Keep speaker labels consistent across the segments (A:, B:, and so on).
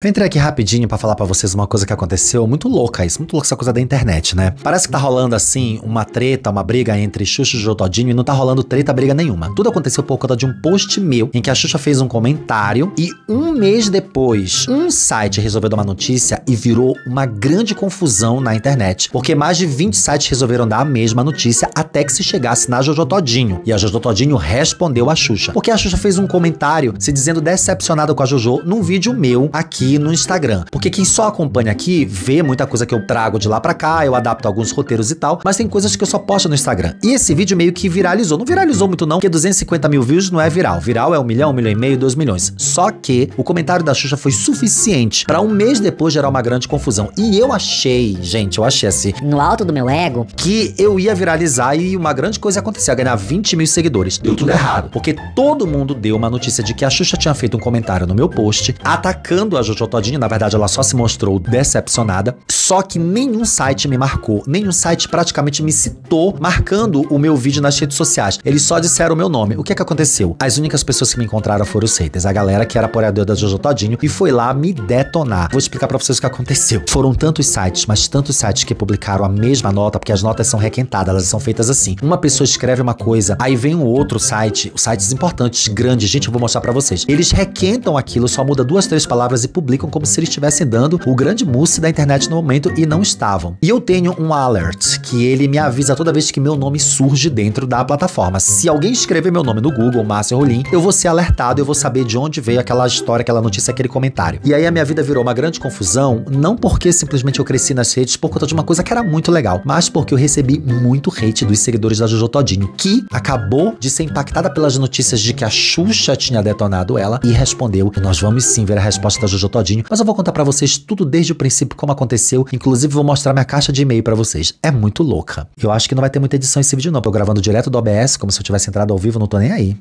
A: Eu entrei aqui rapidinho para falar para vocês uma coisa que aconteceu, muito louca isso, muito louca essa coisa da internet, né? Parece que tá rolando assim uma treta, uma briga entre Xuxa e João Todinho e não tá rolando treta, briga nenhuma. Tudo aconteceu por conta de um post meu em que a Xuxa fez um comentário e um mês depois, um site resolveu dar uma notícia e virou uma grande confusão na internet, porque mais de 20 sites resolveram dar a mesma notícia até que se chegasse na Jojo Todinho. E a Jojo Todinho respondeu a Xuxa, porque a Xuxa fez um comentário se dizendo decepcionada com a Jojo num vídeo meu aqui aqui no Instagram. Porque quem só acompanha aqui vê muita coisa que eu trago de lá para cá, eu adapto alguns roteiros e tal, mas tem coisas que eu só posto no Instagram. E esse vídeo meio que viralizou. Não viralizou muito, não, porque 250 mil views não é viral. Viral é um milhão, um milhão e meio, dois milhões. Só que o comentário da Xuxa foi suficiente para um mês depois gerar uma grande confusão. E eu achei, gente, eu achei assim. No alto do meu ego, que eu ia viralizar e uma grande coisa ia acontecer, ia ganhar 20 mil seguidores. Deu tudo errado. Porque todo mundo deu uma notícia de que a Xuxa tinha feito um comentário no meu post atacando a Jojo Jojo Na verdade, ela só se mostrou decepcionada. Só que nenhum site me marcou, nenhum site praticamente me citou marcando o meu vídeo nas redes sociais. Eles só disseram o meu nome. O que é que aconteceu? As únicas pessoas que me encontraram foram os haters, a galera que era apoiadora da Jojo Todinho e foi lá me detonar. Vou explicar para vocês o que aconteceu. Foram tantos sites, mas tantos sites que publicaram a mesma nota, porque as notas são requentadas, elas são feitas assim. Uma pessoa escreve uma coisa, aí vem um outro site, sites importantes, grandes, gente, eu vou mostrar para vocês. Eles requentam aquilo, só muda duas, três palavras e publicam publicam como se eles estivessem dando o grande mousse da internet no momento e não estavam. E eu tenho um alert que ele me avisa toda vez que meu nome surge dentro da plataforma. Se alguém escrever meu nome no Google, Márcio Rolim, eu vou ser alertado, eu vou saber de onde veio aquela história, aquela notícia, aquele comentário. E aí a minha vida virou uma grande confusão, não porque simplesmente eu cresci nas redes por conta de uma coisa que era muito legal, mas porque eu recebi muito hate dos seguidores da Jojo Todinho, que acabou de ser impactada pelas notícias de que a Xuxa tinha detonado ela e respondeu: Nós vamos sim ver a resposta da Jojo Todinho todinho, mas eu vou contar para vocês tudo desde o princípio como aconteceu, inclusive vou mostrar minha caixa de e-mail para vocês. É muito louca. Eu acho que não vai ter muita edição esse vídeo não, tô gravando direto do OBS, como se eu tivesse entrado ao vivo, não tô nem aí.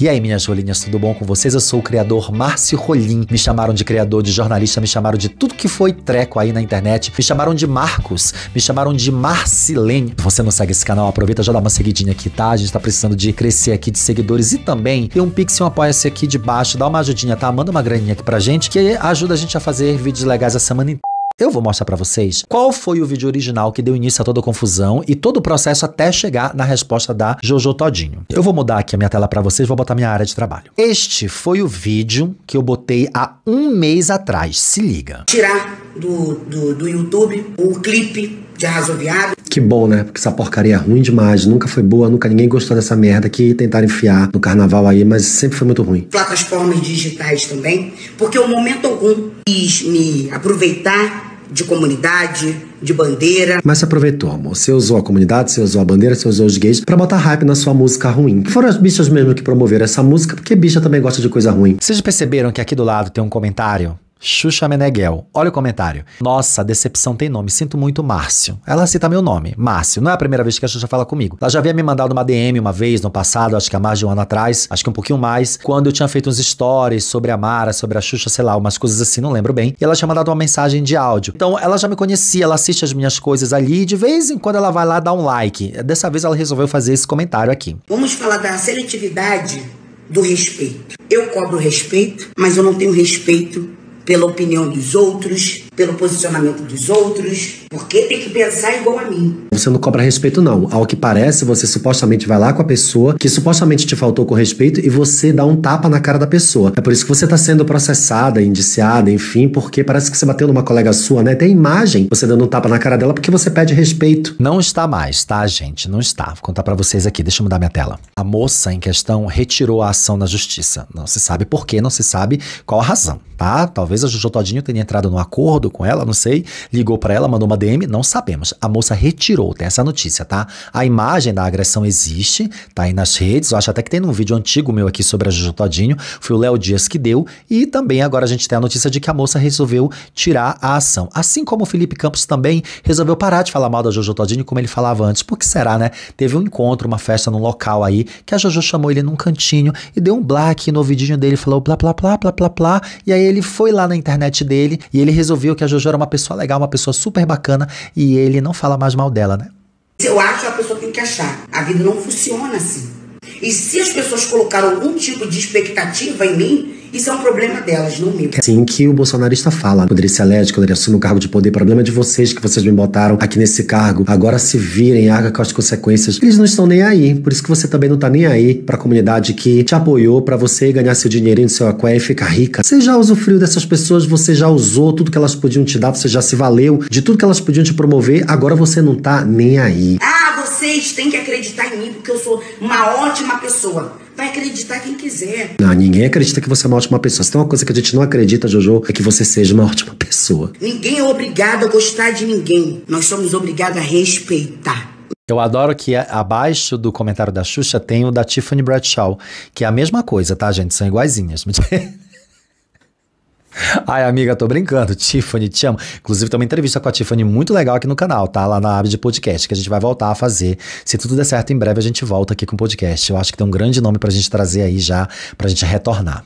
A: E aí, minhas rolinhas, tudo bom com vocês? Eu sou o criador Márcio Rolim. Me chamaram de criador, de jornalista, me chamaram de tudo que foi treco aí na internet. Me chamaram de Marcos, me chamaram de Marcilene. Você não segue esse canal, aproveita, já dá uma seguidinha aqui, tá? A gente tá precisando de crescer aqui de seguidores e também tem um pix e um apoia-se aqui de baixo. Dá uma ajudinha, tá? Manda uma graninha aqui pra gente que ajuda a gente a fazer vídeos legais a semana inteira. Eu vou mostrar para vocês qual foi o vídeo original que deu início a toda a confusão e todo o processo até chegar na resposta da Jojo Todinho. Eu vou mudar aqui a minha tela para vocês, vou botar minha área de trabalho. Este foi o vídeo que eu botei há um mês atrás, se liga.
B: Tirar do, do, do YouTube o clipe de Arrasou Viado.
A: Que bom, né? Porque essa porcaria é ruim demais, nunca foi boa, nunca ninguém gostou dessa merda que tentaram enfiar no carnaval aí, mas sempre foi muito ruim.
B: Plataformas digitais também, porque o momento algum quis me aproveitar de comunidade, de bandeira.
A: Mas se aproveitou, amor. Você usou a comunidade, você usou a bandeira, você usou os gays pra botar hype na sua música ruim. Foram as bichas mesmo que promoveram essa música, porque bicha também gosta de coisa ruim. Vocês perceberam que aqui do lado tem um comentário Xuxa Meneghel. Olha o comentário. Nossa, decepção tem nome. Sinto muito, Márcio. Ela cita meu nome, Márcio. Não é a primeira vez que a Xuxa fala comigo. Ela já havia me mandado uma DM uma vez no passado, acho que há mais de um ano atrás, acho que um pouquinho mais, quando eu tinha feito uns stories sobre a Mara, sobre a Xuxa, sei lá, umas coisas assim, não lembro bem. E ela tinha mandado uma mensagem de áudio. Então, ela já me conhecia, ela assiste as minhas coisas ali e de vez em quando ela vai lá dar um like. Dessa vez ela resolveu fazer esse comentário aqui.
B: Vamos falar da seletividade do respeito. Eu cobro respeito, mas eu não tenho respeito pela opinião dos outros, pelo posicionamento dos outros, porque tem que pensar igual a mim.
A: Você não cobra respeito, não. Ao que parece, você supostamente vai lá com a pessoa que supostamente te faltou com respeito e você dá um tapa na cara da pessoa. É por isso que você está sendo processada, indiciada, enfim, porque parece que você bateu numa colega sua, né? Tem imagem você dando um tapa na cara dela porque você pede respeito. Não está mais, tá, gente? Não está. Vou contar para vocês aqui. Deixa eu mudar minha tela. A moça em questão retirou a ação na justiça. Não se sabe por quê, não se sabe qual a razão, tá? Talvez a Jujotodinho Todinho tenha entrado no acordo com ela, não sei, ligou para ela, mandou uma DM, não sabemos. A moça retirou, tem essa notícia, tá? A imagem da agressão existe, tá aí nas redes, eu acho até que tem um vídeo antigo meu aqui sobre a Juju Todinho, foi o Léo Dias que deu, e também agora a gente tem a notícia de que a moça resolveu tirar a ação. Assim como o Felipe Campos também resolveu parar de falar mal da Jojo Todinho, como ele falava antes, porque será, né? Teve um encontro, uma festa num local aí, que a Jojo chamou ele num cantinho e deu um black no ouvidinho dele, falou blá blá blá blá blá blá, e aí ele foi lá na internet dele e ele resolveu que a Jojo era uma pessoa legal, uma pessoa super bacana e ele não fala mais mal dela, né?
B: Eu acho que a pessoa tem que achar. A vida não funciona assim. E se as pessoas colocaram algum tipo de expectativa em mim, isso é um problema delas, não meu.
A: É Sim, que o bolsonarista fala. Poderia ser alérgico, poderia assumir o cargo de poder. Problema de vocês que vocês me botaram aqui nesse cargo. Agora se virem, haga com as consequências. Eles não estão nem aí. Por isso que você também não tá nem aí pra comunidade que te apoiou para você ganhar seu dinheirinho do seu aqué e ficar rica. Você já frio dessas pessoas, você já usou tudo que elas podiam te dar, você já se valeu de tudo que elas podiam te promover. Agora você não tá nem aí.
B: Ah, vocês têm que acreditar em mim porque eu sou uma ótima pessoa. Vai acreditar quem quiser.
A: Não, ninguém acredita que você é uma ótima pessoa. Se tem uma coisa que a gente não acredita, Jojo, é que você seja uma ótima pessoa.
B: Ninguém é obrigado a gostar de ninguém. Nós somos obrigados a respeitar.
A: Eu adoro que abaixo do comentário da Xuxa tem o da Tiffany Bradshaw, que é a mesma coisa, tá, gente? São iguaizinhas. Ai, amiga, tô brincando. Tiffany, te amo. Inclusive, tem uma entrevista com a Tiffany muito legal aqui no canal, tá? Lá na aba de podcast, que a gente vai voltar a fazer. Se tudo der certo, em breve a gente volta aqui com o podcast. Eu acho que tem um grande nome pra gente trazer aí já, pra gente retornar.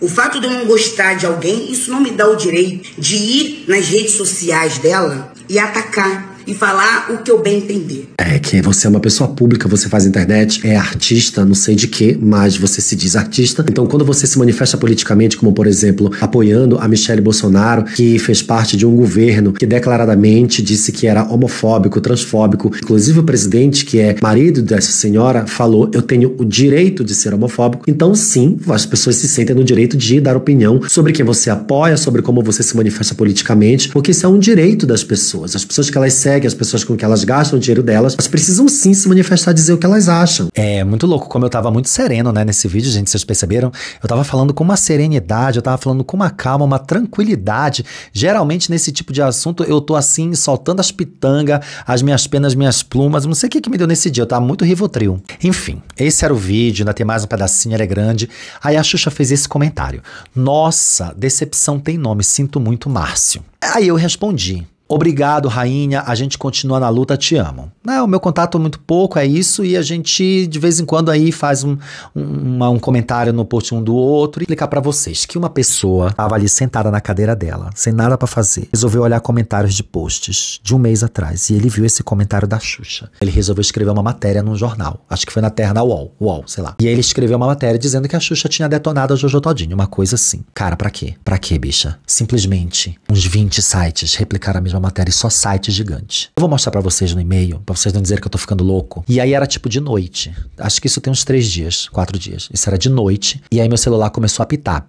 B: O fato de eu não gostar de alguém, isso não me dá o direito de ir nas redes sociais dela e atacar e falar o que eu bem entender.
A: É que você é uma pessoa pública, você faz internet, é artista, não sei de quê, mas você se diz artista. Então, quando você se manifesta politicamente, como por exemplo, apoiando a Michelle Bolsonaro, que fez parte de um governo que declaradamente disse que era homofóbico, transfóbico, inclusive o presidente, que é marido dessa senhora, falou: Eu tenho o direito de ser homofóbico. Então, sim, as pessoas se sentem no direito de dar opinião sobre quem você apoia, sobre como você se manifesta politicamente, porque isso é um direito das pessoas. As pessoas que elas consegue, as pessoas com que elas gastam o dinheiro delas, elas precisam sim se manifestar, dizer o que elas acham. É muito louco como eu tava muito sereno, né, nesse vídeo, gente, vocês perceberam? Eu tava falando com uma serenidade, eu tava falando com uma calma, uma tranquilidade. Geralmente nesse tipo de assunto eu tô assim, soltando as pitangas, as minhas penas, minhas plumas, não sei o que que me deu nesse dia, eu tava muito rivotril. Enfim, esse era o vídeo, ainda tem mais um pedacinho, ele é grande. Aí a Xuxa fez esse comentário. Nossa, decepção tem nome, sinto muito Márcio. Aí eu respondi. Obrigado, rainha. A gente continua na luta, te amo. Não, né, o meu contato é muito pouco, é isso, e a gente de vez em quando aí faz um, um, uma, um comentário no post um do outro e explicar para vocês que uma pessoa estava ali sentada na cadeira dela, sem nada para fazer, resolveu olhar comentários de posts de um mês atrás e ele viu esse comentário da Xuxa. Ele resolveu escrever uma matéria num jornal, acho que foi na Terra, na UOL, UOL, sei lá. E ele escreveu uma matéria dizendo que a Xuxa tinha detonado a Jojo Todinho, uma coisa assim. Cara, para quê? Para quê, bicha? Simplesmente uns 20 sites replicaram a mesma uma matéria e só site gigante. Eu vou mostrar para vocês no e-mail, para vocês não dizerem que eu tô ficando louco. E aí era tipo de noite. Acho que isso tem uns três dias, quatro dias. Isso era de noite. E aí meu celular começou a apitar.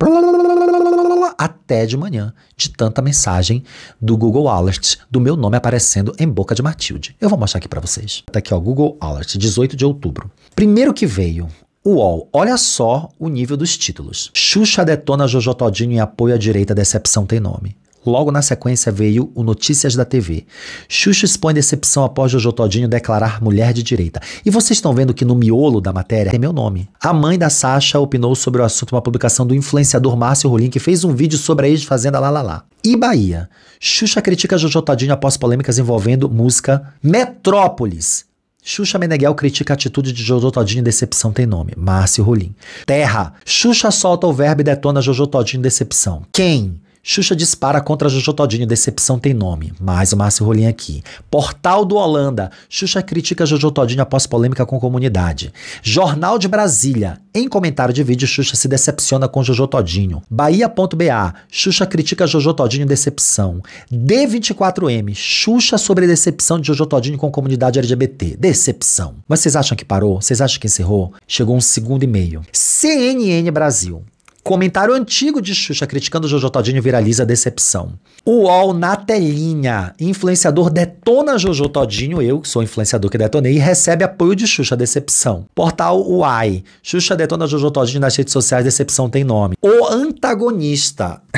A: Até de manhã, de tanta mensagem do Google Alert, do meu nome aparecendo em boca de Matilde. Eu vou mostrar aqui para vocês. Tá aqui, ó, Google Alert, 18 de outubro. Primeiro que veio, UOL, olha só o nível dos títulos. Xuxa detona Jojo Todinho em apoio à direita, decepção tem nome. Logo na sequência veio o Notícias da TV. Xuxa expõe decepção após Jojo Todinho declarar mulher de direita. E vocês estão vendo que no miolo da matéria tem meu nome. A mãe da Sasha opinou sobre o assunto uma publicação do influenciador Márcio Rolim, que fez um vídeo sobre a ex-fazenda lá, lá, lá. E Bahia. Xuxa critica Jojo Todinho após polêmicas envolvendo música Metrópolis. Xuxa Meneghel critica a atitude de Jojo Todinho Decepção tem nome. Márcio Rolim. Terra. Xuxa solta o verbo e detona Jojo Todinho Decepção. Quem? Xuxa dispara contra Jojo Todinho, decepção tem nome. Mais o Márcio Rolim aqui. Portal do Holanda, Xuxa critica Jojo Todinho após polêmica com comunidade. Jornal de Brasília, em comentário de vídeo, Xuxa se decepciona com Jojo Todinho. Bahia.ba, Xuxa critica Jojo Todinho, decepção. D24M, Xuxa sobre decepção de Jojo Todinho com comunidade LGBT, decepção. Mas vocês acham que parou? Vocês acham que encerrou? Chegou um segundo e meio. CNN Brasil. Comentário antigo de Xuxa criticando Jojo Todinho viraliza decepção. UOL na telinha. Influenciador detona Jojo Todinho, eu que sou influenciador que detonei, e recebe apoio de Xuxa, decepção. Portal UAI. Xuxa detona Jojo Todinho nas redes sociais, decepção tem nome. O antagonista.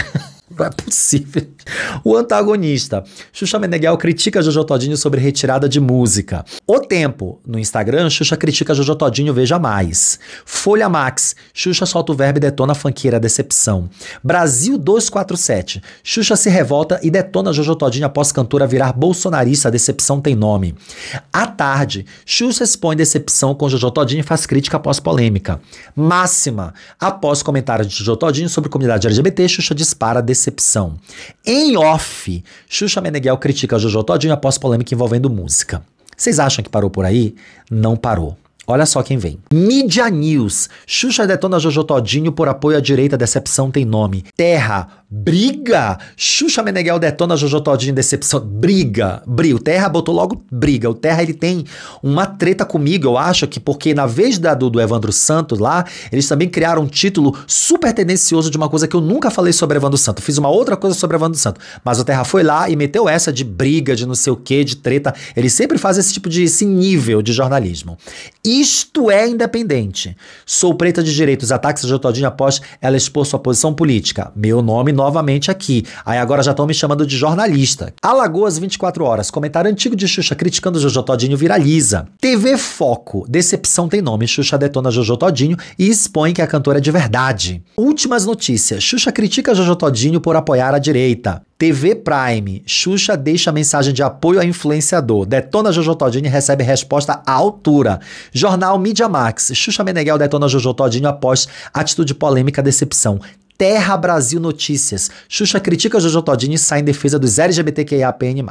A: Não é possível. O antagonista. Xuxa Meneghel critica Jojo Todinho sobre retirada de música. O Tempo. No Instagram, Xuxa critica Jojo Todinho Veja Mais. Folha Max. Xuxa solta o verbo e detona a funkeira Decepção. Brasil 247. Xuxa se revolta e detona Jojo Todinho após cantora virar bolsonarista. Decepção tem nome. À tarde, Xuxa expõe decepção com Jojo Todinho e faz crítica após polêmica. Máxima. Após comentário de Jojo Todinho sobre comunidade LGBT, Xuxa dispara decepção decepção. Em off, Xuxa Meneghel critica Jojo Todinho após polêmica envolvendo música. Vocês acham que parou por aí? Não parou. Olha só quem vem. Mídia News. Xuxa detona Jojo Todinho por apoio à direita. Decepção tem nome. Terra. Briga. Xuxa Meneghel detona Jojo Todinho. Decepção. Briga. Brio. Terra botou logo briga. O Terra, ele tem uma treta comigo, eu acho, que porque na vez da, do, do Evandro Santos lá, eles também criaram um título super tendencioso de uma coisa que eu nunca falei sobre Evandro Santos. Fiz uma outra coisa sobre Evandro Santos. Mas o Terra foi lá e meteu essa de briga, de não sei o que, de treta. Ele sempre faz esse tipo de, esse nível de jornalismo. E isto é independente. Sou preta de direitos, ataques de Todinho após ela expor sua posição política. Meu nome novamente aqui. Aí agora já estão me chamando de jornalista. Alagoas 24 horas, comentário antigo de Xuxa criticando Jojo Todinho viraliza. TV Foco, decepção tem nome, Xuxa detona Jojo Todinho e expõe que a cantora é de verdade. Últimas notícias, Xuxa critica Jojo Todinho por apoiar a direita. TV Prime, Xuxa deixa mensagem de apoio a influenciador. Detona Jojo Todinho recebe resposta à altura. Jornal Media Max, Xuxa Meneghel detona Jojo Todinho após atitude polêmica decepção. Terra Brasil Notícias. Xuxa critica Jojo Todinho e sai em defesa dos LGBTQIAPN+.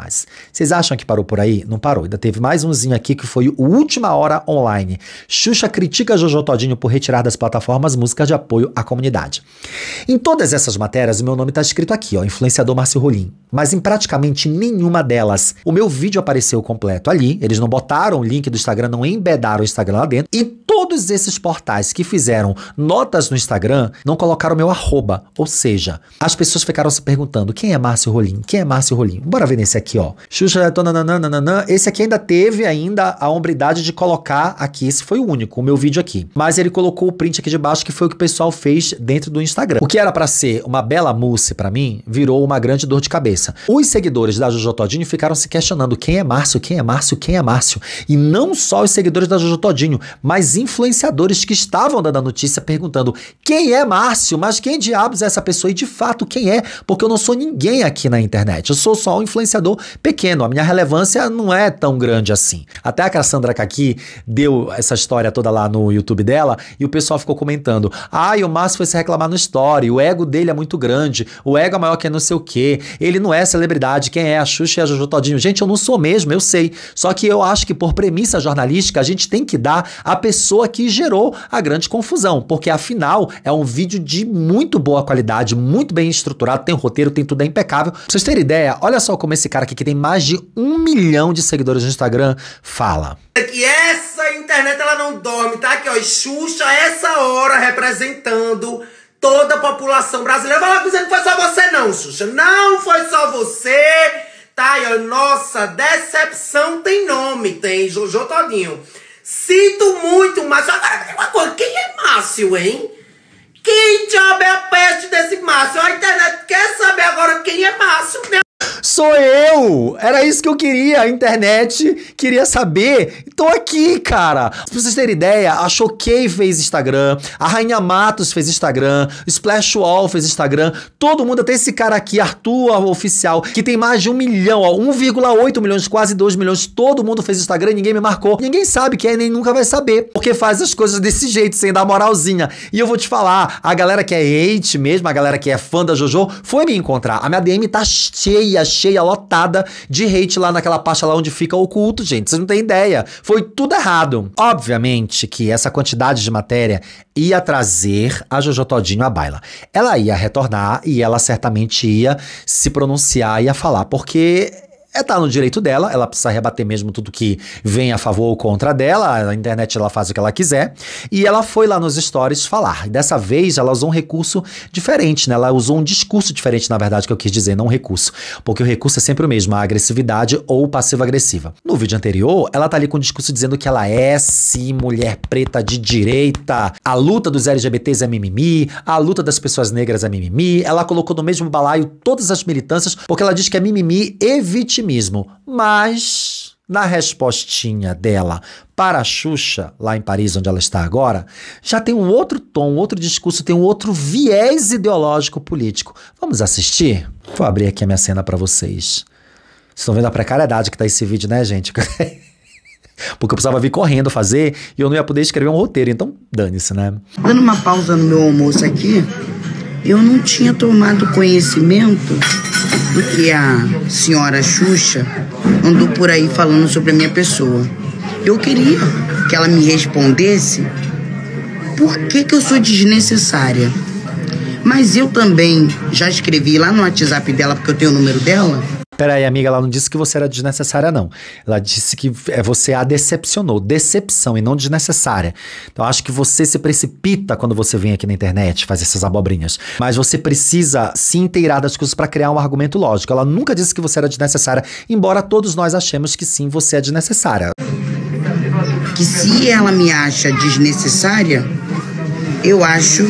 A: Vocês acham que parou por aí? Não parou. Ainda teve mais umzinho aqui que foi o Última Hora Online. Xuxa critica Jojo Todinho por retirar das plataformas músicas de apoio à comunidade. Em todas essas matérias, o meu nome está escrito aqui, ó, influenciador Márcio Rolim. Mas em praticamente nenhuma delas, o meu vídeo apareceu completo ali. Eles não botaram o link do Instagram, não embedaram o Instagram lá dentro. E Todos esses portais que fizeram notas no Instagram não colocaram meu arroba, ou seja, as pessoas ficaram se perguntando quem é Márcio Rolim, quem é Márcio Rolim. Bora ver nesse aqui, ó. Xuxa, né, nananana, esse aqui ainda teve ainda a hombridade de colocar aqui, esse foi o único, o meu vídeo aqui. Mas ele colocou o print aqui de baixo que foi o que o pessoal fez dentro do Instagram. O que era para ser uma bela mousse para mim, virou uma grande dor de cabeça. Os seguidores da Jojo Todinho ficaram se questionando quem é Márcio, quem é Márcio, quem é Márcio. E não só os seguidores da Jojo Todinho, mas influenciadores que estavam dando a notícia perguntando quem é Márcio, mas quem diabos é essa pessoa e de fato quem é, porque eu não sou ninguém aqui na internet, eu sou só um influenciador pequeno, a minha relevância não é tão grande assim. Até a Cassandra Kaki deu essa história toda lá no YouTube dela e o pessoal ficou comentando: ah, o Márcio foi se reclamar no Story, o ego dele é muito grande, o ego é maior que não sei o quê, ele não é celebridade, quem é a Xuxa e a Jojo Todinho? Gente, eu não sou mesmo, eu sei. Só que eu acho que por premissa jornalística a gente tem que dar a pessoa pessoa que gerou a grande confusão, porque afinal é um vídeo de muito boa qualidade, muito bem estruturado, tem roteiro, tem tudo, é impecável. Pra vocês terem ideia, olha só como esse cara aqui, que tem mais de um milhão de seguidores no Instagram, fala. É e essa internet ela não dorme, tá? Aqui ó, Xuxa essa hora representando toda a população brasileira. Vai lá dizendo que foi só você não, Xuxa. Não foi só você. Tá, e ó, nossa, decepção tem nome, tem Jojo Todinho. Sinto muito, mas agora tem uma coisa. Quem é Márcio, hein? Quem diabo é a peste desse Márcio? A internet quer saber agora quem é Márcio, né? Sou eu! Era isso que eu queria, a internet queria saber. Tô aqui, cara. Pra vocês terem ideia, a Choquei fez Instagram, a Rainha Matos fez Instagram, o Splash Wall fez Instagram, todo mundo, até esse cara aqui, Arthur Oficial, que tem mais de um milhão, 1,8 milhões, quase 2 milhões, todo mundo fez Instagram, ninguém me marcou. Ninguém sabe Quem é, nem nunca vai saber, porque faz as coisas desse jeito, sem dar moralzinha. E eu vou te falar, a galera que é hate mesmo, a galera que é fã da JoJo, foi me encontrar. A minha DM tá cheia, cheia, lotada de hate lá naquela parte lá onde fica o culto, gente. Vocês não têm ideia. Foi tudo errado. Obviamente que essa quantidade de matéria ia trazer a Jojo Todinho à baila. Ela ia retornar e ela certamente ia se pronunciar, e ia falar, porque é tá no direito dela, ela precisa rebater mesmo tudo que vem a favor ou contra dela, a internet ela faz o que ela quiser, e ela foi lá nos stories falar. Dessa vez ela usou um recurso diferente, né? Ela usou um discurso diferente, na verdade, que eu quis dizer, não um recurso, porque o recurso é sempre o mesmo, a agressividade ou passiva agressiva. No vídeo anterior, ela tá ali com o discurso dizendo que ela é sim mulher preta de direita, a luta dos LGBTs é mimimi, a luta das pessoas negras é mimimi, ela colocou no mesmo balaio todas as militâncias, porque ela diz que é mimimi e vitimismo, mas na respostinha dela para a Xuxa, lá em Paris, onde ela está agora, já tem um outro tom, outro discurso, tem um outro viés ideológico político. Vamos assistir? Vou abrir aqui a minha cena para vocês. Vocês estão vendo a precariedade que tá esse vídeo, né, gente? Porque eu precisava vir correndo fazer e eu não ia poder escrever um roteiro, então dane-se, né? Dando uma pausa
B: no meu almoço aqui, eu não tinha tomado conhecimento do que a senhora Xuxa andou por aí falando sobre a minha pessoa. Eu queria que ela me respondesse por que, que eu sou desnecessária.
A: Mas eu também já escrevi lá no WhatsApp dela, porque eu tenho o número dela, peraí, amiga, ela não disse que você era desnecessária, não. Ela disse que é, você a decepcionou. Decepção e não desnecessária. Então, acho que você se precipita quando você vem aqui na internet fazer essas abobrinhas. Mas você precisa se inteirar das coisas para criar um argumento lógico. Ela nunca disse que você era desnecessária, embora todos nós achemos que sim, você é desnecessária. Que se ela me acha desnecessária, eu acho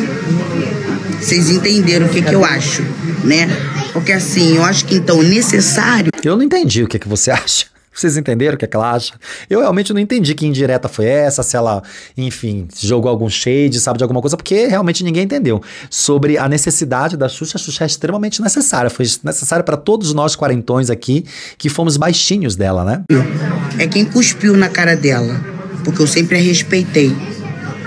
B: vocês entenderam o que, que eu acho,
A: né? Porque assim, eu acho que então necessário. Eu não entendi o que, que você acha. Vocês entenderam o que, é que ela acha? Eu realmente não entendi que indireta foi essa, se ela, enfim, jogou algum shade, sabe, de alguma coisa, porque realmente ninguém entendeu. Sobre a necessidade da Xuxa, a Xuxa é extremamente necessária. Foi necessária para todos nós quarentões aqui, que fomos baixinhos dela, né? É quem cuspiu na cara dela,
B: porque eu sempre a respeitei.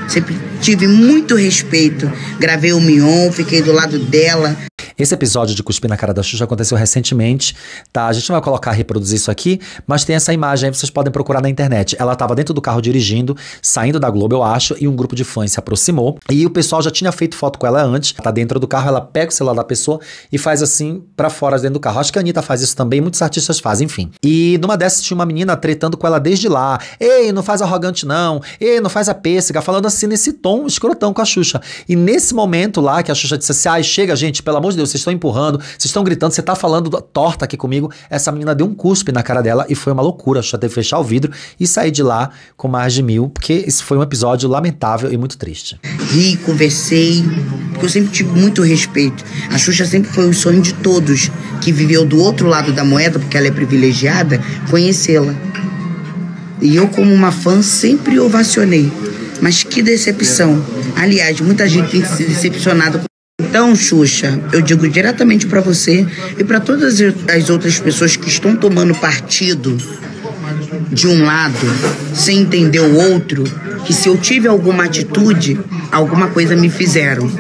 B: Sempre Tive muito respeito.
A: Gravei o Mion, fiquei do lado dela. Esse episódio de Cuspir na Cara da Xuxa aconteceu recentemente, tá? A gente não vai colocar, reproduzir isso aqui, mas tem essa imagem aí, vocês podem procurar na internet. Ela estava dentro do carro dirigindo, saindo da Globo, eu acho, e um grupo de fãs se aproximou. E o pessoal já tinha feito foto com ela antes, tá dentro do carro, ela pega o celular da pessoa e faz assim para fora dentro do carro. Acho que a Anitta faz isso também, muitos artistas fazem, enfim. E numa dessas tinha uma menina tretando com ela desde lá. Ei, não faz arrogante não. Ei, não faz a pêssega. Falando assim nesse tom escrotão com a Xuxa. E nesse momento lá que a Xuxa disse assim, ai, chega gente, pelo amor de Deus, vocês estão empurrando, vocês estão gritando, você está falando torta aqui comigo. Essa menina deu um cuspe na cara dela e foi uma loucura. Acho que teve que fechar o vidro e sair de lá com mais de mil, porque esse foi um episódio lamentável e muito triste. Ri, conversei, porque eu sempre tive muito respeito. A Xuxa sempre foi o sonho de todos que viveu do
B: outro lado da moeda, porque ela é privilegiada, conhecê-la. E eu, como uma fã, sempre ovacionei. Mas que decepção. Aliás, muita gente tem se decepcionado com então, Xuxa, eu digo diretamente para você e para todas as outras pessoas que estão tomando partido de um lado sem
A: entender o outro, que se eu tive alguma atitude, alguma coisa me fizeram.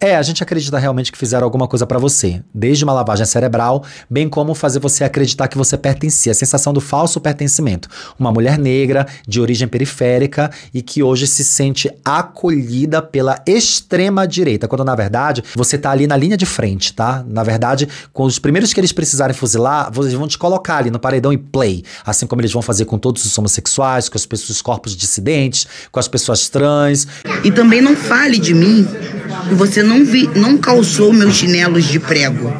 A: É, a gente acredita realmente que fizeram alguma coisa para você, desde uma lavagem cerebral, bem como fazer você acreditar que você pertencia, a sensação do falso pertencimento. Uma mulher negra, de origem periférica e que hoje se sente acolhida pela extrema direita, quando na verdade você tá ali na linha de frente, tá? Na verdade, com os primeiros que eles precisarem fuzilar, vocês vão te colocar ali no paredão e play, assim como eles vão fazer com todos os homossexuais, com as pessoas, os corpos dissidentes, com as pessoas trans. E também não fale de mim,
B: você não não, vi, não calçou meus chinelos de prego.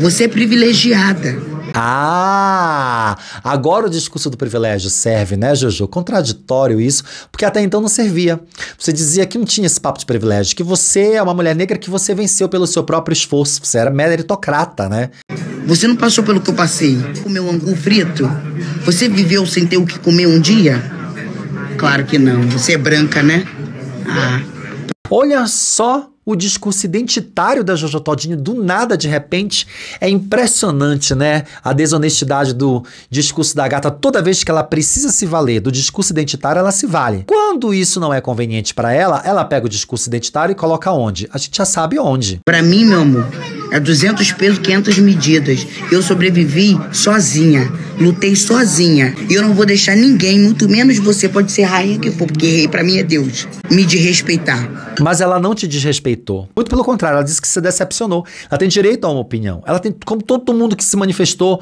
B: Você é privilegiada.
A: Ah, agora o discurso do privilégio serve, né, Jojo? Contraditório isso, porque até então não servia. Você dizia que não tinha esse papo de privilégio, que você é uma mulher negra que você venceu pelo seu próprio esforço, você era meritocrata, né? Você não passou pelo que eu passei, comeu um angu frito? Você viveu sem ter o que comer um dia? Claro que não, você é branca, né? Ah. Olha só o discurso identitário da Jojo Todinho do nada, de repente. É impressionante, né? A desonestidade do discurso da gata. Toda vez que ela precisa se valer do discurso identitário, ela se vale. Quando isso não é conveniente para ela, ela pega o discurso identitário e coloca onde? A gente já sabe onde. Para mim, meu amor é 200 pesos, 500 medidas. Eu
B: sobrevivi sozinha. Lutei sozinha. E eu não vou deixar ninguém, muito menos
A: você, pode ser rainha que for, porque rei pra mim é Deus, me desrespeitar. Mas ela não te desrespeitou. Muito pelo contrário, ela disse que se decepcionou. Ela tem direito a uma opinião. Ela tem, como todo mundo que se manifestou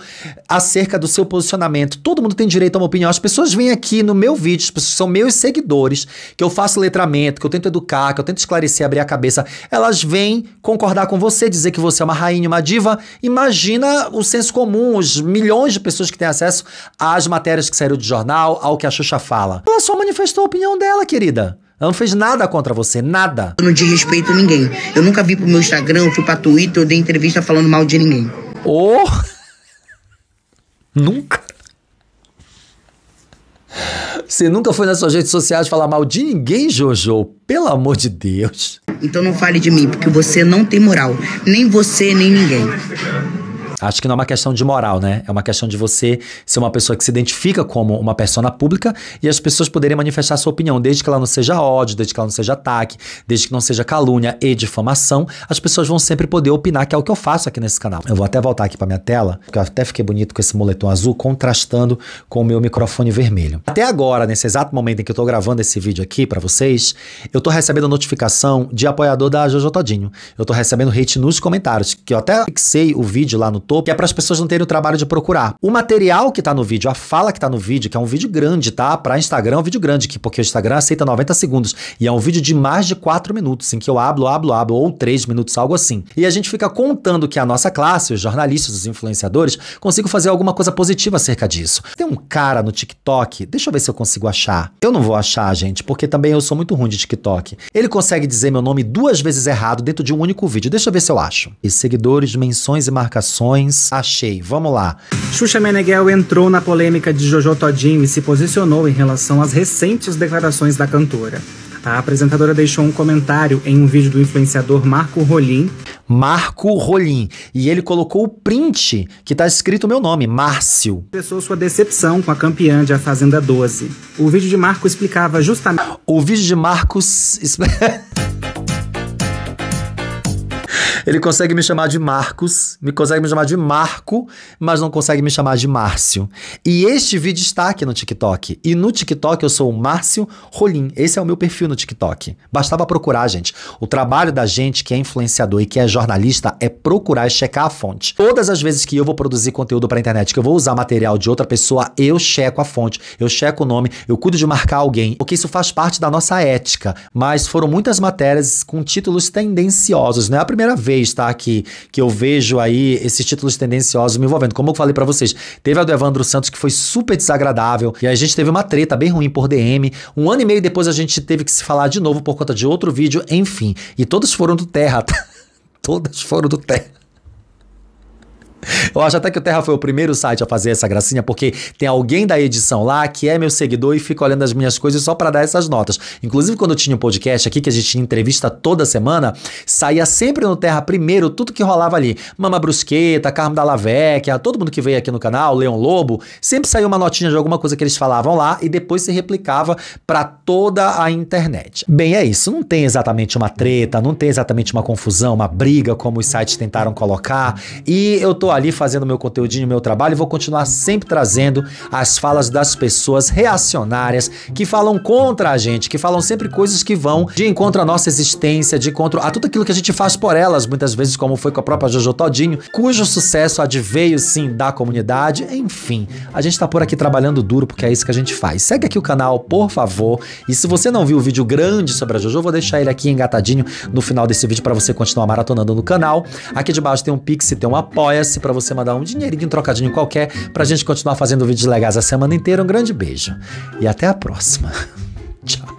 A: acerca do seu posicionamento, todo mundo tem direito a uma opinião. As pessoas vêm aqui no meu vídeo, as pessoas são meus seguidores, que eu faço letramento, que eu tento educar, que eu tento esclarecer, abrir a cabeça. Elas vêm concordar com você, dizer que você você é uma rainha, uma diva, imagina o senso comum, os milhões de pessoas que têm acesso às matérias que saíram de jornal, ao que a Xuxa fala. Ela só manifestou a opinião dela, querida. Ela não fez nada contra você, nada. Eu não desrespeito ninguém. Eu nunca vi pro meu Instagram, fui pra Twitter, dei entrevista falando mal de ninguém. Oh! nunca? Você nunca foi nas suas redes sociais falar mal de ninguém, Jojo? Pelo amor de Deus. Então não
B: fale de mim, porque você não tem moral. Nem você, nem ninguém.
A: Acho que não é uma questão de moral, né? É uma questão de você ser uma pessoa que se identifica como uma persona pública e as pessoas poderem manifestar sua opinião, desde que ela não seja ódio, desde que ela não seja ataque, desde que não seja calúnia e difamação, as pessoas vão sempre poder opinar, que é o que eu faço aqui nesse canal. Eu vou até voltar aqui para minha tela, porque eu até fiquei bonito com esse moletom azul contrastando com o meu microfone vermelho. Até agora, nesse exato momento em que eu tô gravando esse vídeo aqui para vocês, eu tô recebendo notificação de apoiador da Jojo Todinho. Eu tô recebendo hate nos comentários, que eu até fixei o vídeo lá no topo, que é para as pessoas não terem o trabalho de procurar. O material que tá no vídeo, a fala que tá no vídeo, que é um vídeo grande, tá? Para Instagram é um vídeo grande, que, porque o Instagram aceita 90 segundos. E é um vídeo de mais de 4 minutos, em que eu hablo, hablo, hablo, ou 3 minutos, algo assim. E a gente fica contando que a nossa classe, os jornalistas, os influenciadores, consigo fazer alguma coisa positiva acerca disso. Tem um cara no TikTok, deixa eu ver se eu consigo achar. Eu não vou achar, gente, porque também eu sou muito ruim de TikTok. Ele consegue dizer meu nome duas vezes errado dentro de um único vídeo. Deixa eu ver se eu acho. E seguidores, menções e marcações opiniões achei. Vamos lá. Xuxa Meneghel entrou na polêmica de Jojo Todinho e se posicionou em relação às recentes declarações da cantora. A apresentadora deixou um comentário em um vídeo do influenciador Marco Rolim. Marco Rolim. E ele colocou o print que está escrito o meu nome, Márcio. Expressou sua decepção com a campeã de A Fazenda 12. O vídeo de Marco explicava justamente. O vídeo de Marcos. Ele consegue me chamar de Marcos, me consegue me chamar de Marco, mas não consegue me chamar de Márcio. E este vídeo está aqui no TikTok. E no TikTok eu sou o Márcio Rolim. Esse é o meu perfil no TikTok. Bastava procurar, gente. O trabalho da gente que é influenciador e que é jornalista é procurar e checar a fonte. Todas as vezes que eu vou produzir conteúdo para internet, que eu vou usar material de outra pessoa, eu checo a fonte, eu checo o nome, eu cuido de marcar alguém, porque isso faz parte da nossa ética. Mas foram muitas matérias com títulos tendenciosos, não é a primeira vez vocês, tá? Que, que eu vejo aí esses títulos tendenciosos me envolvendo. Como eu falei para vocês, teve a do Evandro Santos que foi super desagradável e a gente teve uma treta bem ruim por DM. Um ano e meio depois a gente teve que se falar de novo por conta de outro vídeo, enfim. E todos foram do Terra, tá? Todas foram do Terra. Eu acho até que o Terra foi o primeiro site a fazer essa gracinha, porque tem alguém da edição lá que é meu seguidor e fica olhando as minhas coisas só para dar essas notas. Inclusive, quando eu tinha um podcast aqui, que a gente tinha entrevista toda semana, saía sempre no Terra primeiro tudo que rolava ali. Mama Brusqueta, Carmo da Lavecchia, todo mundo que veio aqui no canal, Leão Lobo, sempre saía uma notinha de alguma coisa que eles falavam lá e depois se replicava para toda a internet. Bem, é isso. Não tem exatamente uma treta, não tem exatamente uma confusão, uma briga, como os sites tentaram colocar. E eu tô tô ali fazendo meu conteúdinho, meu trabalho, e vou continuar sempre trazendo as falas das pessoas reacionárias que falam contra a gente, que falam sempre coisas que vão de encontro à nossa existência, de encontro a tudo aquilo que a gente faz por elas, muitas vezes, como foi com a própria Jojo Todinho, cujo sucesso adveio sim da comunidade. Enfim, a gente tá por aqui trabalhando duro porque é isso que a gente faz. Segue aqui o canal, por favor. E se você não viu o vídeo grande sobre a Jojo, vou deixar ele aqui engatadinho no final desse vídeo para você continuar maratonando no canal. Aqui debaixo tem um Pix, tem um Apoia-se oferece para você mandar um dinheirinho, um trocadinho qualquer, pra gente continuar fazendo vídeos legais a semana inteira. Um grande beijo e até a próxima. Tchau.